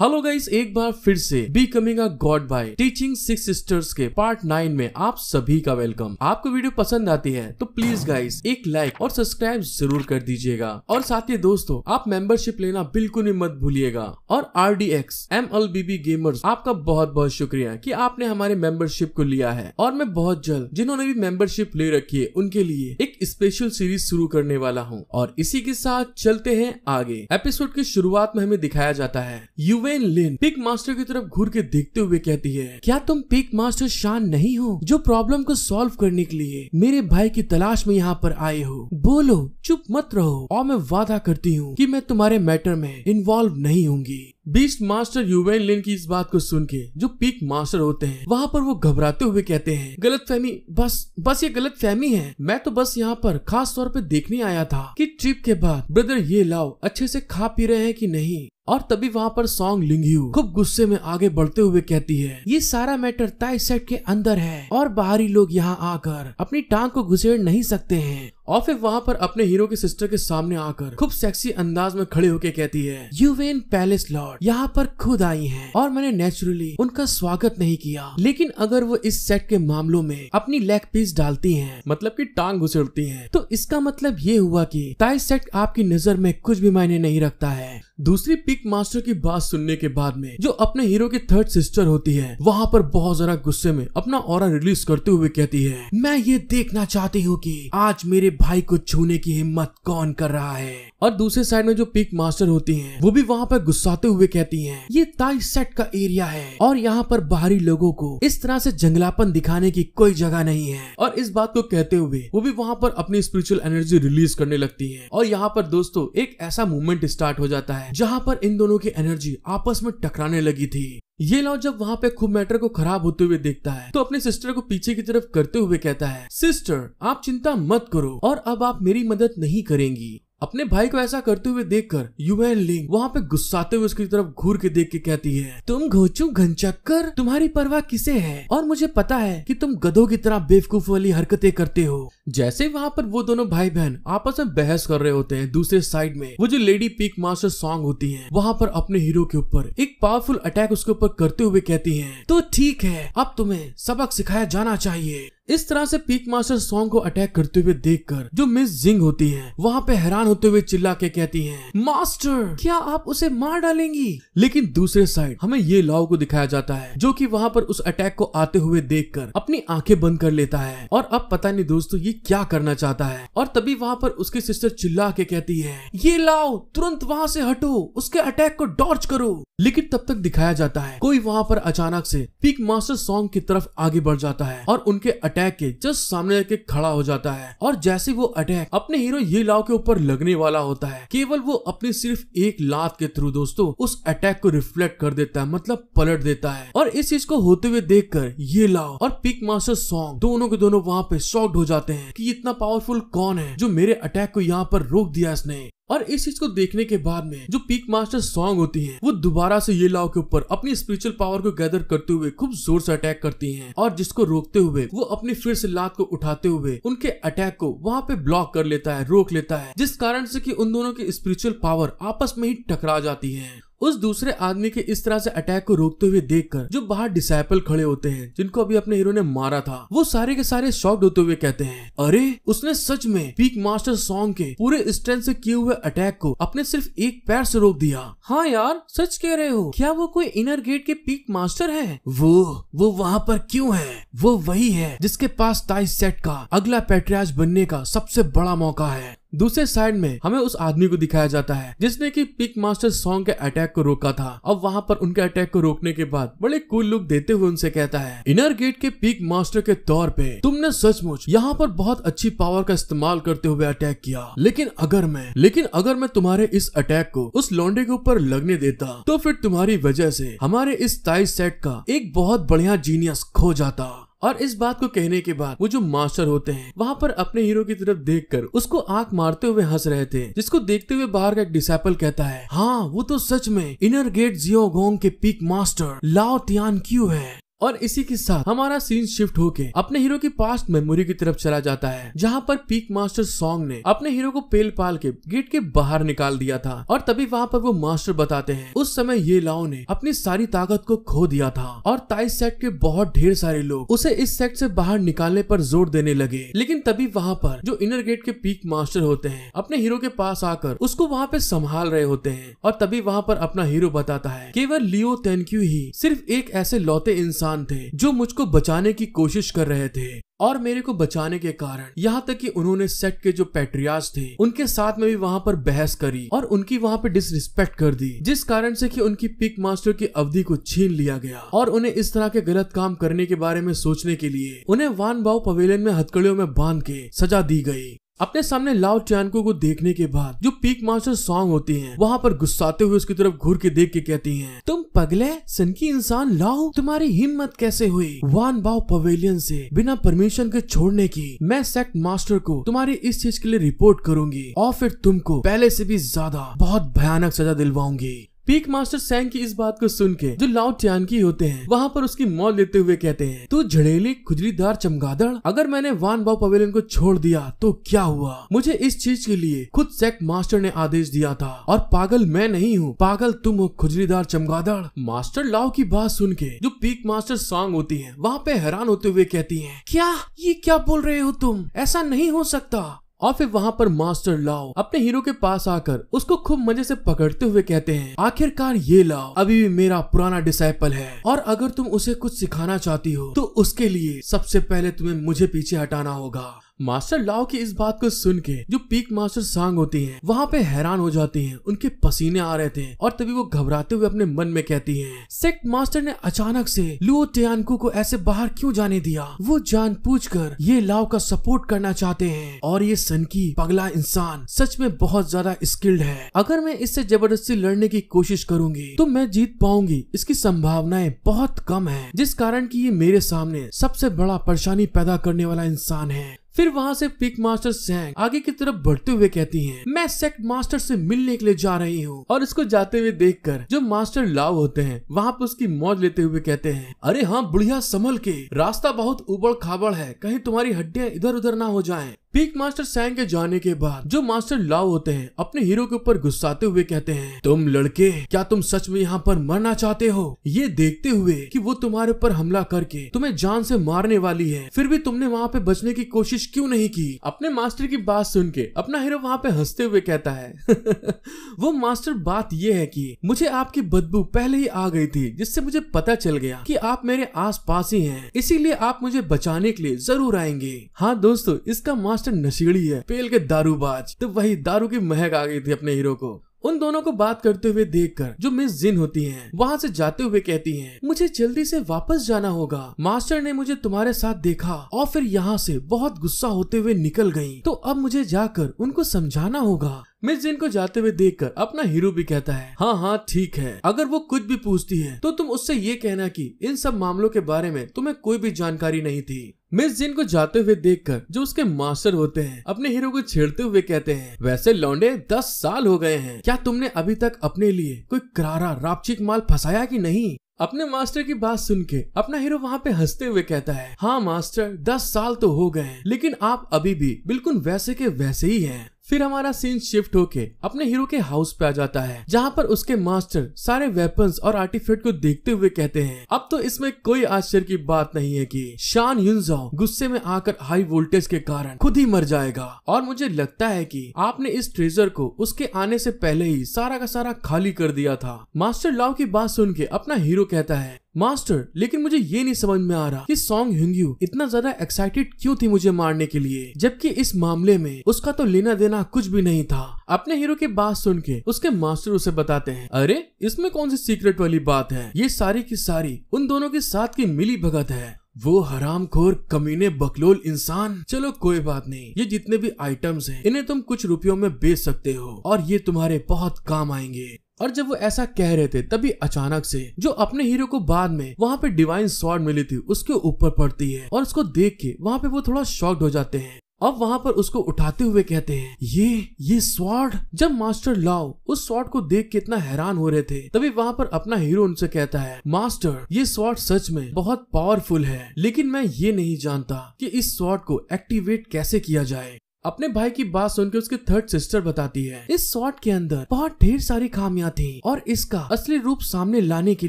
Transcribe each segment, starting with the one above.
hello guys एक बार फिर से becoming a god by teaching six sisters के पार्ट नाइन में आप सभी का वेलकम आपको वीडियो पसंद आती है तो प्लीज गाइस एक लाइक और सब्सक्राइब जरूर कर दीजिएगा और साथ ही दोस्तों आप मेंबरशिप लेना बिल्कुल ही मत भूलिएगा और R D X M L B B gamers आपका बहुत बहुत शुक्रिया की आपने हमारे मेंबरशिप को लिया है और मैं बहुत जल्द जिन्होंने भी मेंबरशिप ले रखी है उनके लिए एक स्पेशल सीरीज शुरू करने वाला हूँ और इसी के साथ चलते हैं आगे एपिसोड की शुरुआत में हमें दिखाया जाता है यू वेन लिन पिक मास्टर की तरफ घूर के देखते हुए कहती है क्या तुम पिक मास्टर शान नहीं हो जो प्रॉब्लम को सॉल्व करने के लिए मेरे भाई की तलाश में यहाँ पर आए हो बोलो चुप मत रहो और मैं वादा करती हूँ कि मैं तुम्हारे मैटर में इन्वॉल्व नहीं होंगी बीस्ट मास्टर यूवेन लिन की इस बात को सुन के जो पीक मास्टर होते हैं वहाँ पर वो घबराते हुए कहते हैं गलत फहमी बस बस ये गलत फहमी है मैं तो बस यहाँ पर खास तौर पे देखने आया था कि ट्रिप के बाद ब्रदर ये लाओ अच्छे से खा पी रहे हैं कि नहीं और तभी वहाँ पर सॉन्ग लिंगयू खूब गुस्से में आगे बढ़ते हुए कहती है ये सारा मैटर ताई सेट के अंदर है और बाहरी लोग यहाँ आकर अपनी टांग को घुसेड़ नहीं सकते हैं और फिर वहाँ पर अपने हीरो की सिस्टर के सामने आकर खूब सेक्सी अंदाज में खड़े होके कहती है यू वेन पैलेस लॉर्ड यहाँ पर खुद आई हैं और मैंने नेचुरली उनका स्वागत नहीं किया लेकिन अगर वो इस सेट के मामलों में अपनी लेग पीस डालती हैं मतलब कि टांग घुसड़ती हैं तो इसका मतलब ये हुआ कि ताई सेट आपकी नजर में कुछ भी मायने नहीं रखता है दूसरी पिक मास्टर की बात सुनने के बाद में जो अपने हीरो की थर्ड सिस्टर होती है वहाँ पर बहुत जरा गुस्से में अपना और रिलीज करते हुए कहती है मैं ये देखना चाहती हूँ की आज मेरे भाई को छूने की हिम्मत कौन कर रहा है और दूसरे साइड में जो पिक मास्टर होती हैं वो भी वहाँ पर गुस्साते हुए कहती हैं ये ताई सेट का एरिया है और यहाँ पर बाहरी लोगों को इस तरह से जंगलापन दिखाने की कोई जगह नहीं है और इस बात को कहते हुए वो भी वहाँ पर अपनी स्पिरिचुअल एनर्जी रिलीज करने लगती है और यहाँ पर दोस्तों एक ऐसा मूवमेंट स्टार्ट हो जाता है जहाँ पर इन दोनों की एनर्जी आपस में टकराने लगी थी ये लॉ जब वहाँ पे खूब मैटर को खराब होते हुए देखता है तो अपने सिस्टर को पीछे की तरफ करते हुए कहता है सिस्टर आप चिंता मत करो और अब आप मेरी मदद नहीं करेंगी अपने भाई को ऐसा करते हुए देखकर यूएन लिंग वहाँ पे गुस्साते हुए उसकी तरफ घूर के देख के कहती है तुम घोचू घनचक्कर तुम्हारी परवाह किसे है और मुझे पता है कि तुम गधों की तरह बेवकूफ वाली हरकतें करते हो जैसे वहाँ पर वो दोनों भाई बहन आपस में बहस कर रहे होते हैं दूसरे साइड में वो जो लेडी पीक मास्टर सॉन्ग होती है वहाँ पर अपने हीरो के ऊपर एक पावरफुल अटैक उसके ऊपर करते हुए कहती है तो ठीक है अब तुम्हें सबक सिखाया जाना चाहिए इस तरह से पीक मास्टर सॉन्ग को अटैक करते हुए देखकर जो मिस जिंग होती हैं वहाँ पे हैरान होते हुए चिल्ला के कहती हैं मास्टर क्या आप उसे मार डालेंगी लेकिन दूसरे साइड हमें ये लॉ को दिखाया जाता है जो कि वहाँ पर उस अटैक को आते हुए देखकर अपनी आंखें बंद कर लेता है और अब पता नहीं दोस्तों ये क्या करना चाहता है और तभी वहाँ पर उसकी सिस्टर चिल्ला के कहती है ये लाओ तुरंत वहाँ से हटो उसके अटैक को डॉर्च करो लेकिन तब तक दिखाया जाता है कोई वहाँ पर अचानक से पीक मास्टर सॉन्ग की तरफ आगे बढ़ जाता है और उनके अटैक के जस्ट सामने जाके खड़ा हो जाता है और जैसे वो अटैक अपने हीरो ये लाव के ऊपर लगने वाला होता है केवल वो अपनी सिर्फ एक लात के थ्रू दोस्तों उस अटैक को रिफ्लेक्ट कर देता है मतलब पलट देता है और इस चीज को होते हुए देख कर ये लाव और पिक मास्टर सॉन्ग दोनों के दोनों वहाँ पे सॉफ्ट हो जाते हैं की इतना पावरफुल कौन है जो मेरे अटैक को यहाँ पर रोक दिया इसने और इस चीज को देखने के बाद में जो पीक मास्टर सॉन्ग होती हैं वो दोबारा से ये लाव के ऊपर अपनी स्पिरिचुअल पावर को गैदर करते हुए खूब जोर से अटैक करती हैं और जिसको रोकते हुए वो अपने फिर से लात को उठाते हुए उनके अटैक को वहाँ पे ब्लॉक कर लेता है रोक लेता है जिस कारण से कि उन दोनों की स्पिरिचुअल पावर आपस में ही टकरा जाती है उस दूसरे आदमी के इस तरह से अटैक को रोकते हुए देखकर जो बाहर डिसाइपल खड़े होते हैं जिनको अभी अपने हीरो ने मारा था वो सारे के सारे शॉक्ड होते हुए कहते हैं अरे उसने सच में पीक मास्टर सॉन्ग के पूरे स्ट्रेंथ से किए हुए अटैक को अपने सिर्फ एक पैर से रोक दिया हाँ यार सच कह रहे हो क्या वो कोई इनर गेट के पीक मास्टर है वो वो वहाँ पर क्यूँ है वो वही है जिसके पास ताइ सेट का अगला पेट्रियाज बनने का सबसे बड़ा मौका है दूसरे साइड में हमें उस आदमी को दिखाया जाता है जिसने की पिक मास्टर सॉन्ग के अटैक को रोका था अब वहाँ पर उनके अटैक को रोकने के बाद बड़े कूल लुक देते हुए उनसे कहता है इनर गेट के पिक मास्टर के तौर पे तुमने सचमुच यहाँ पर बहुत अच्छी पावर का इस्तेमाल करते हुए अटैक किया लेकिन अगर मैं लेकिन अगर मैं तुम्हारे इस अटैक को उस लॉन्डे के ऊपर लगने देता तो फिर तुम्हारी वजह ऐसी हमारे इस ताई सेट का एक बहुत बढ़िया जीनियस खो जाता और इस बात को कहने के बाद वो जो मास्टर होते हैं वहाँ पर अपने हीरो की तरफ देख कर उसको आंख मारते हुए हंस रहे थे जिसको देखते हुए बाहर का एक डिसाइपल कहता है हाँ वो तो सच में इनर गेट जियो गोंग के पीक मास्टर लाओ तियान क्यू है और इसी के साथ हमारा सीन शिफ्ट होके अपने हीरो की पास्ट मेमोरी की तरफ चला जाता है जहाँ पर पीक मास्टर सॉन्ग ने अपने हीरो को पेल पाल के गेट के बाहर निकाल दिया था और तभी वहाँ पर वो मास्टर बताते हैं उस समय ये लाओ ने अपनी सारी ताकत को खो दिया था और ताइस सेट के बहुत ढेर सारे लोग उसे इस सेट से बाहर निकालने पर जोर देने लगे लेकिन तभी वहाँ पर जो इनर गेट के पीक मास्टर होते हैं अपने हीरो के पास आकर उसको वहाँ पे संभाल रहे होते हैं और तभी वहाँ पर अपना हीरो बताता है केवल लियो तेनक्यू ही सिर्फ एक ऐसे लौते इंसान इंसान थे जो मुझको बचाने की कोशिश कर रहे थे और मेरे को बचाने के कारण यहाँ तक कि उन्होंने सेट के जो पैट्रियाज थे उनके साथ में भी वहाँ पर बहस करी और उनकी वहाँ पे डिसरिस्पेक्ट कर दी जिस कारण से कि उनकी पिक मास्टर की अवधि को छीन लिया गया और उन्हें इस तरह के गलत काम करने के बारे में सोचने के लिए उन्हें वान बाव पवेलियन में हथकड़ियों में बांध के सजा दी गई अपने सामने लाओ चैनकू को देखने के बाद जो पीक मास्टर सॉन्ग होती हैं वहाँ पर गुस्साते हुए उसकी तरफ घूर के देख के कहती हैं तुम पगले सनकी इंसान लाओ तुम्हारी हिम्मत कैसे हुई वान बाव पवेलियन से बिना परमिशन के छोड़ने की मैं सेक्ट मास्टर को तुम्हारी इस चीज के लिए रिपोर्ट करूंगी और फिर तुमको पहले से भी ज्यादा बहुत भयानक सजा दिलवाऊंगी पीक मास्टर सैंग की इस बात को सुन के जो लाओ टियान की होते हैं वहाँ पर उसकी मौत लेते हुए कहते हैं तू झड़ेली खुजलीदार चमगादड़ अगर मैंने वान बाव पवेलियन को छोड़ दिया तो क्या हुआ मुझे इस चीज के लिए खुद सेक मास्टर ने आदेश दिया था और पागल मैं नहीं हूँ पागल तुम हो खुजलीदार चमगादड़ मास्टर लाओ की बात सुन के जो पीक मास्टर सॉन्ग होती है वहाँ पे हैरान होते हुए कहती है क्या ये क्या बोल रहे हो तुम ऐसा नहीं हो सकता और फिर वहाँ पर मास्टर लाओ अपने हीरो के पास आकर उसको खूब मजे से पकड़ते हुए कहते हैं आखिरकार ये लाओ अभी भी मेरा पुराना डिसाइपल है और अगर तुम उसे कुछ सिखाना चाहती हो तो उसके लिए सबसे पहले तुम्हें मुझे पीछे हटाना होगा मास्टर लाओ की इस बात को सुन के जो पीक मास्टर सांग होती है वहाँ पे हैरान हो जाती है उनके पसीने आ रहे थे और तभी वो घबराते हुए अपने मन में कहती है सेक्ट मास्टर ने अचानक से लुओ टियानकू को ऐसे बाहर क्यों जाने दिया वो जान पूछ कर ये लाओ का सपोर्ट करना चाहते है और ये सनकी पगला इंसान सच में बहुत ज्यादा स्किल्ड है अगर मैं इससे जबरदस्ती लड़ने की कोशिश करूंगी तो मैं जीत पाऊंगी इसकी संभावनाएं बहुत कम है जिस कारण की ये मेरे सामने सबसे बड़ा परेशानी पैदा करने वाला इंसान है फिर वहाँ से पिक मास्टर सैंग आगे की तरफ बढ़ते हुए कहती हैं मैं सेक्ट मास्टर से मिलने के लिए जा रही हूँ और इसको जाते हुए देखकर जो मास्टर लाव होते हैं वहाँ पे उसकी मौज लेते हुए कहते हैं अरे हाँ बुढ़िया संभल के रास्ता बहुत उबड़ खाबड़ है कहीं तुम्हारी हड्डियाँ इधर उधर ना हो जाए पीक मास्टर सैंग के जाने के बाद जो मास्टर लाओ होते हैं अपने हीरो के ऊपर गुस्साते हुए कहते हैं तुम लड़के क्या तुम सच में यहाँ पर मरना चाहते हो ये देखते हुए कि वो तुम्हारे ऊपर हमला करके तुम्हें जान से मारने वाली है फिर भी तुमने वहाँ पे बचने की कोशिश क्यों नहीं की अपने मास्टर की बात सुन के अपना हीरो वहाँ पे हंसते हुए कहता है वो मास्टर बात ये है की मुझे आपकी बदबू पहले ही आ गई थी जिससे मुझे पता चल गया की आप मेरे आस पास ही है इसीलिए आप मुझे बचाने के लिए जरूर आएंगे हाँ दोस्तों इसका मास्टर मास्टर नशीली है पेल के दारूबाज तो वही दारू की महक आ गई थी अपने हीरो को उन दोनों को बात करते हुए देखकर जो मिस जिन होती हैं वहाँ से जाते हुए कहती हैं मुझे जल्दी से वापस जाना होगा मास्टर ने मुझे तुम्हारे साथ देखा और फिर यहाँ से बहुत गुस्सा होते हुए निकल गई तो अब मुझे जाकर उनको समझाना होगा मिस जिन को जाते हुए देखकर अपना हीरो भी कहता है हाँ हाँ ठीक है अगर वो कुछ भी पूछती है तो तुम उससे ये कहना कि इन सब मामलों के बारे में तुम्हें कोई भी जानकारी नहीं थी मिस जिन को जाते हुए देखकर जो उसके मास्टर होते हैं अपने हीरो को छेड़ते हुए कहते हैं वैसे लौंडे दस साल हो गए हैं क्या तुमने अभी तक अपने लिए कोई करारा रापचिक माल फंसाया कि नहीं अपने मास्टर की बात सुन के अपना हीरो वहाँ पे हंसते हुए कहता है हाँ मास्टर दस साल तो हो गए हैं लेकिन आप अभी भी बिल्कुल वैसे के वैसे ही हैं फिर हमारा सीन शिफ्ट होके अपने हीरो के हाउस पे आ जाता है जहाँ पर उसके मास्टर सारे वेपन्स और आर्टिफेक्ट को देखते हुए कहते हैं अब तो इसमें कोई आश्चर्य की बात नहीं है कि शान युनजाओ गुस्से में आकर हाई वोल्टेज के कारण खुद ही मर जाएगा और मुझे लगता है कि आपने इस ट्रेजर को उसके आने से पहले ही सारा का सारा खाली कर दिया था मास्टर लाओ की बात सुन के अपना हीरो कहता है मास्टर लेकिन मुझे ये नहीं समझ में आ रहा कि सॉन्ग यू इतना ज्यादा एक्साइटेड क्यों थी मुझे मारने के लिए जबकि इस मामले में उसका तो लेना देना कुछ भी नहीं था अपने हीरो की बात सुन के उसके मास्टर उसे बताते हैं अरे इसमें कौन सी सीक्रेट वाली बात है ये सारी की सारी उन दोनों के साथ की मिली भगत है वो हराम खोर कमीने बकलोल इंसान चलो कोई बात नहीं ये जितने भी आइटम्स हैं इन्हें तुम कुछ रुपयों में बेच सकते हो और ये तुम्हारे बहुत काम आएंगे और जब वो ऐसा कह रहे थे तभी अचानक से जो अपने हीरो को बाद में वहाँ पे डिवाइन स्वॉर्ड मिली थी उसके ऊपर पड़ती है और उसको देख के वहाँ पे वो थोड़ा शॉक्ड हो जाते हैं अब वहाँ पर उसको उठाते हुए कहते हैं ये ये स्वॉर्ड जब मास्टर लाओ उस स्वॉर्ड को देख के इतना हैरान हो रहे थे तभी वहाँ पर अपना हीरो उनसे कहता है मास्टर ये स्वॉर्ड सच में बहुत पावरफुल है लेकिन मैं ये नहीं जानता कि इस स्वॉर्ड को एक्टिवेट कैसे किया जाए अपने भाई की बात सुनकर उसके थर्ड सिस्टर बताती है इस शॉर्ट के अंदर बहुत ढेर सारी खामियां थी और इसका असली रूप सामने लाने के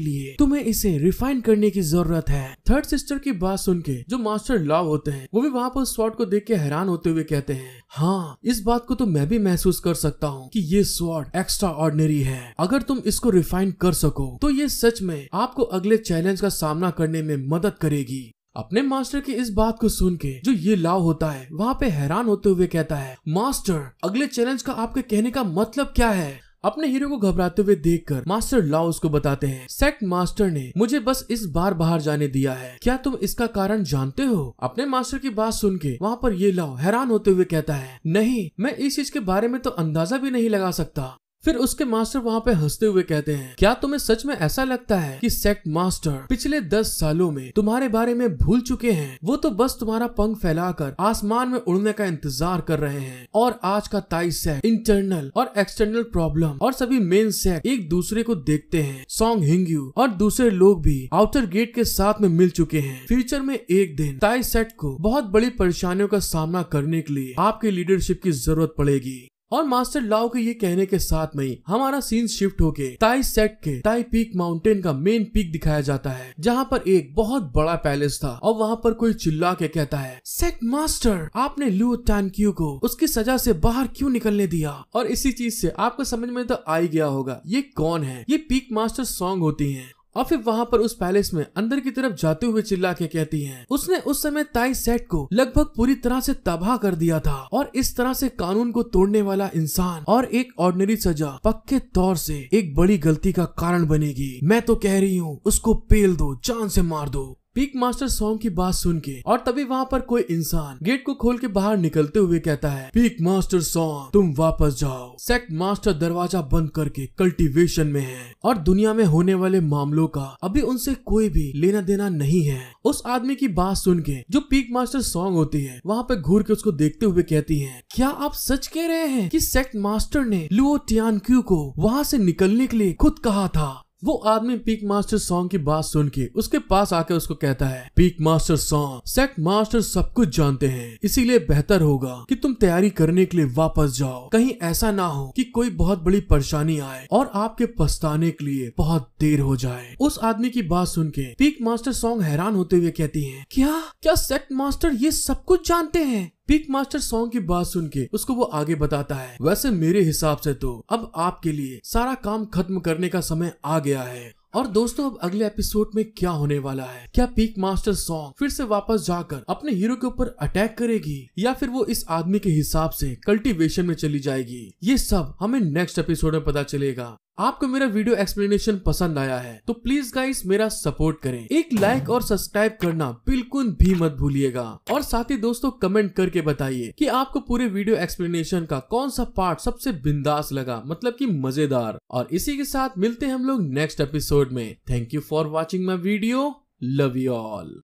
लिए तुम्हें इसे रिफाइन करने की जरूरत है थर्ड सिस्टर की बात सुन के जो मास्टर लॉ होते हैं वो भी वहाँ पर शॉर्ट को देख के हैरान होते हुए कहते हैं हाँ इस बात को तो मैं भी महसूस कर सकता हूँ कि ये स्वॉर्ड एक्स्ट्रा ऑर्डिनरी है अगर तुम इसको रिफाइन कर सको तो ये सच में आपको अगले चैलेंज का सामना करने में मदद करेगी अपने मास्टर की इस बात को सुन के जो ये लाव होता है वहाँ पे हैरान होते हुए कहता है मास्टर अगले चैलेंज का आपके कहने का मतलब क्या है अपने हीरो को घबराते हुए देखकर मास्टर लाओ उसको बताते हैं सेक्ट मास्टर ने मुझे बस इस बार बाहर जाने दिया है क्या तुम इसका कारण जानते हो अपने मास्टर की बात सुन के वहाँ पर ये लाओ हैरान होते हुए कहता है नहीं मैं इस चीज के बारे में तो अंदाजा भी नहीं लगा सकता फिर उसके मास्टर वहाँ पे हंसते हुए कहते हैं क्या तुम्हें सच में ऐसा लगता है कि सेक्ट मास्टर पिछले दस सालों में तुम्हारे बारे में भूल चुके हैं वो तो बस तुम्हारा पंख फैलाकर आसमान में उड़ने का इंतजार कर रहे हैं और आज का ताई सेक्ट इंटरनल और एक्सटर्नल प्रॉब्लम और सभी मेन सेक्ट एक दूसरे को देखते हैं सॉन्ग यू और दूसरे लोग भी आउटर गेट के साथ में मिल चुके हैं फ्यूचर में एक दिन ताई सेट को बहुत बड़ी परेशानियों का सामना करने के लिए आपकी लीडरशिप की जरूरत पड़ेगी और मास्टर लाओ के ये कहने के साथ में हमारा सीन शिफ्ट होके ताई सेट के ताई पीक माउंटेन का मेन पीक दिखाया जाता है जहाँ पर एक बहुत बड़ा पैलेस था और वहाँ पर कोई चिल्ला के कहता है सेट मास्टर आपने लू क्यू को उसकी सजा से बाहर क्यों निकलने दिया और इसी चीज से आपको समझ में तो आ ही गया होगा ये कौन है ये पीक मास्टर सॉन्ग होती है और फिर वहाँ पर उस पैलेस में अंदर की तरफ जाते हुए चिल्ला के कहती है उसने उस समय ताई सेट को लगभग पूरी तरह से तबाह कर दिया था और इस तरह से कानून को तोड़ने वाला इंसान और एक ऑर्डिनरी सजा पक्के तौर से एक बड़ी गलती का कारण बनेगी मैं तो कह रही हूँ उसको पेल दो जान से मार दो पीक मास्टर सॉन्ग की बात सुन के और तभी वहाँ पर कोई इंसान गेट को खोल के बाहर निकलते हुए कहता है पीक मास्टर सॉन्ग तुम वापस जाओ सेक्ट मास्टर दरवाजा बंद करके कल्टीवेशन में है और दुनिया में होने वाले मामलों का अभी उनसे कोई भी लेना देना नहीं है उस आदमी की बात सुन के जो पीक मास्टर सॉन्ग होती है वहाँ पे घूर के उसको देखते हुए कहती है क्या आप सच कह रहे हैं की सेक्ट मास्टर ने लुओ टियान क्यू को वहाँ से निकलने के लिए खुद कहा था वो आदमी पीक मास्टर सॉन्ग की बात सुन के उसके पास आकर उसको कहता है peak master Song sect master सब कुछ जानते हैं इसीलिए बेहतर होगा कि तुम तैयारी करने के लिए वापस जाओ कहीं ऐसा ना हो कि कोई बहुत बड़ी परेशानी आए और आपके पछताने के लिए बहुत देर हो जाए उस आदमी की बात सुन के पीक मास्टर सॉन्ग हैरान होते हुए कहती है क्या क्या सेक मास्टर ये सब कुछ जानते हैं पिक मास्टर सॉन्ग की बात सुन के उसको वो आगे बताता है वैसे मेरे हिसाब से तो अब आपके लिए सारा काम खत्म करने का समय आ गया है और दोस्तों अब अगले एपिसोड में क्या होने वाला है क्या पीक मास्टर सॉन्ग फिर से वापस जाकर अपने हीरो के ऊपर अटैक करेगी या फिर वो इस आदमी के हिसाब से कल्टीवेशन में चली जाएगी ये सब हमें नेक्स्ट एपिसोड में पता चलेगा आपको मेरा वीडियो एक्सप्लेनेशन पसंद आया है तो प्लीज गाइस मेरा सपोर्ट करें एक लाइक और सब्सक्राइब करना बिल्कुल भी मत भूलिएगा और साथ ही दोस्तों कमेंट करके बताइए कि आपको पूरे वीडियो एक्सप्लेनेशन का कौन सा पार्ट सबसे बिंदास लगा मतलब कि मजेदार और इसी के साथ मिलते हैं हम लोग नेक्स्ट एपिसोड में thank you for watching my video love you all